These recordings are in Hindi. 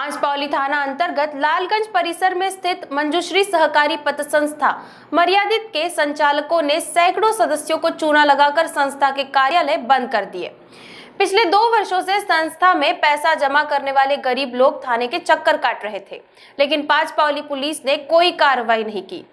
बांसपावली थाना अंतर्गत लालगंज परिसर में स्थित मंजूश्री सहकारी पत संस्था मर्यादित के संचालकों ने सैकड़ों सदस्यों को चूना लगाकर संस्था के कार्यालय बंद कर दिए पिछले दो वर्षों से संस्था में पैसा जमा करने वाले गरीब लोग थाने के चक्कर काट रहे थे लेकिन पांच पावली पुलिस ने कोई कार्रवाई नहीं की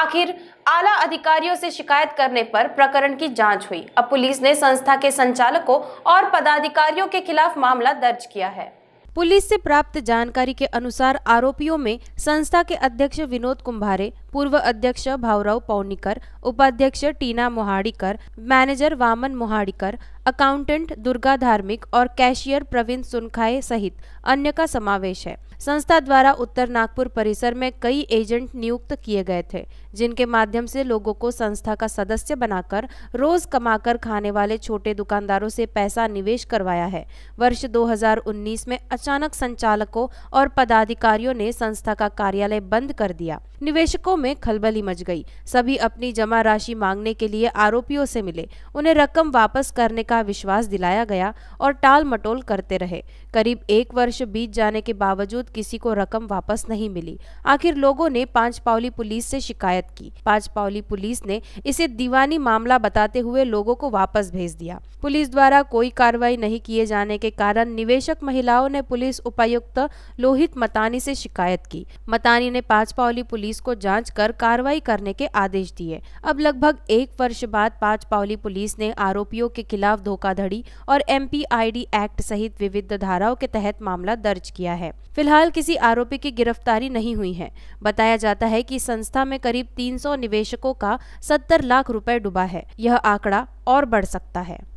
आखिर आला अधिकारियों से शिकायत करने पर प्रकरण की जांच हुई अब पुलिस ने संस्था के संचालकों और पदाधिकारियों के खिलाफ मामला दर्ज किया है पुलिस से प्राप्त जानकारी के अनुसार आरोपियों में संस्था के अध्यक्ष विनोद कुंभारे पूर्व अध्यक्ष भावराव पौनीकर उपाध्यक्ष टीना मोहाड़ीकर मैनेजर वामन मोहाड़ीकर अकाउंटेंट दुर्गा धार्मिक और कैशियर प्रवीण सुनखाए सहित अन्य का समावेश है संस्था द्वारा उत्तर नागपुर परिसर में कई एजेंट नियुक्त किए गए थे जिनके माध्यम से लोगों को संस्था का सदस्य बनाकर रोज कमाकर खाने वाले छोटे दुकानदारों से पैसा निवेश करवाया है वर्ष 2019 में अचानक संचालकों और पदाधिकारियों ने संस्था का कार्यालय बंद कर दिया निवेशकों में खलबली मच गई सभी अपनी जमा राशि मांगने के लिए आरोपियों से मिले उन्हें रकम वापस करने का विश्वास दिलाया गया और टाल मटोल करते रहे करीब एक वर्ष बीत जाने के बावजूद किसी को रकम वापस नहीं मिली आखिर लोगों ने पांच पावली पुलिस से शिकायत की पांच पावली पुलिस ने इसे दीवानी मामला बताते हुए लोगों को वापस भेज दिया पुलिस द्वारा कोई कार्रवाई नहीं किए जाने के कारण निवेशक महिलाओं ने पुलिस उपायुक्त लोहित मतानी से शिकायत की मतानी ने पांच पावली पुलिस को जांच कर कार्रवाई करने के आदेश दिए अब लगभग एक वर्ष बाद पाँच पावली पुलिस ने आरोपियों के खिलाफ धोखाधड़ी और एम एक्ट सहित विविध धाराओं के तहत मामला दर्ज किया है फिलहाल किसी आरोपी की गिरफ्तारी नहीं हुई है बताया जाता है कि संस्था में करीब 300 निवेशकों का 70 लाख रुपए डूबा है यह आंकड़ा और बढ़ सकता है